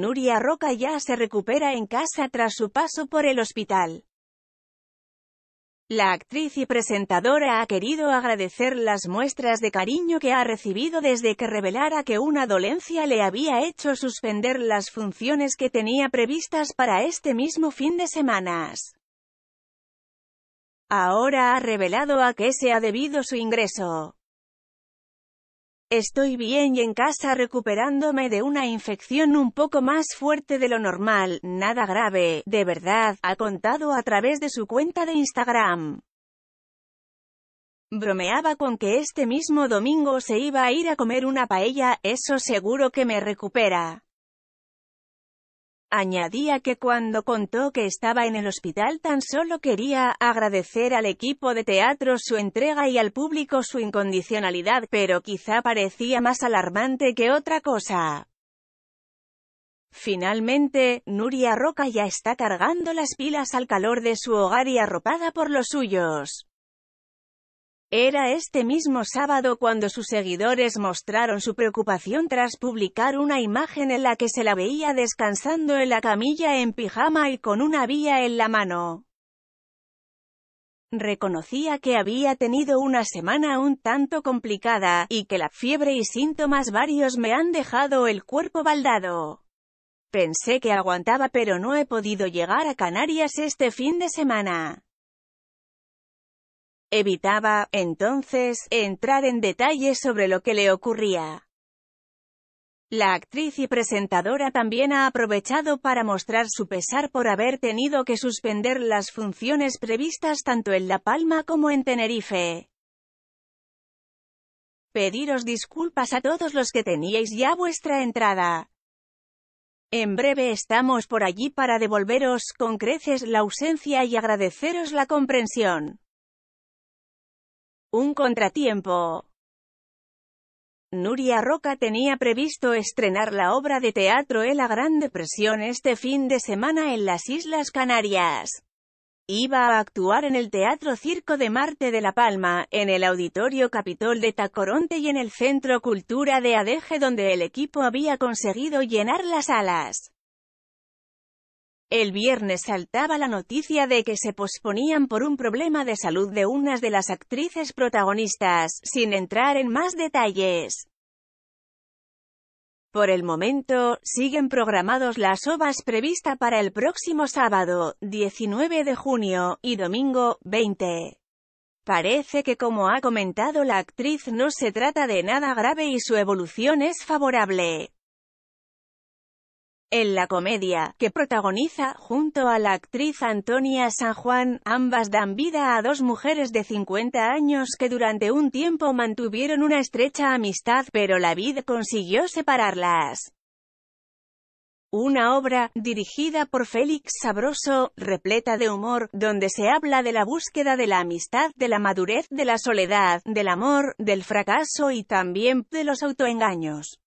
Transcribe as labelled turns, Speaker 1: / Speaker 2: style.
Speaker 1: Nuria Roca ya se recupera en casa tras su paso por el hospital. La actriz y presentadora ha querido agradecer las muestras de cariño que ha recibido desde que revelara que una dolencia le había hecho suspender las funciones que tenía previstas para este mismo fin de semana. Ahora ha revelado a qué se ha debido su ingreso. Estoy bien y en casa recuperándome de una infección un poco más fuerte de lo normal, nada grave, de verdad, ha contado a través de su cuenta de Instagram. Bromeaba con que este mismo domingo se iba a ir a comer una paella, eso seguro que me recupera. Añadía que cuando contó que estaba en el hospital tan solo quería agradecer al equipo de teatro su entrega y al público su incondicionalidad, pero quizá parecía más alarmante que otra cosa. Finalmente, Nuria Roca ya está cargando las pilas al calor de su hogar y arropada por los suyos. Era este mismo sábado cuando sus seguidores mostraron su preocupación tras publicar una imagen en la que se la veía descansando en la camilla en pijama y con una vía en la mano. Reconocía que había tenido una semana un tanto complicada, y que la fiebre y síntomas varios me han dejado el cuerpo baldado. Pensé que aguantaba pero no he podido llegar a Canarias este fin de semana. Evitaba, entonces, entrar en detalles sobre lo que le ocurría. La actriz y presentadora también ha aprovechado para mostrar su pesar por haber tenido que suspender las funciones previstas tanto en La Palma como en Tenerife. Pediros disculpas a todos los que teníais ya vuestra entrada. En breve estamos por allí para devolveros con creces la ausencia y agradeceros la comprensión. Un contratiempo. Nuria Roca tenía previsto estrenar la obra de teatro La Gran Depresión este fin de semana en las Islas Canarias. Iba a actuar en el Teatro Circo de Marte de La Palma, en el Auditorio Capitol de Tacoronte y en el Centro Cultura de Adeje donde el equipo había conseguido llenar las alas. El viernes saltaba la noticia de que se posponían por un problema de salud de unas de las actrices protagonistas, sin entrar en más detalles. Por el momento, siguen programados las ovas prevista para el próximo sábado, 19 de junio, y domingo, 20. Parece que como ha comentado la actriz no se trata de nada grave y su evolución es favorable en la comedia, que protagoniza, junto a la actriz Antonia San Juan, ambas dan vida a dos mujeres de 50 años que durante un tiempo mantuvieron una estrecha amistad, pero la vida consiguió separarlas. Una obra, dirigida por Félix Sabroso, repleta de humor, donde se habla de la búsqueda de la amistad, de la madurez, de la soledad, del amor, del fracaso y también de los autoengaños.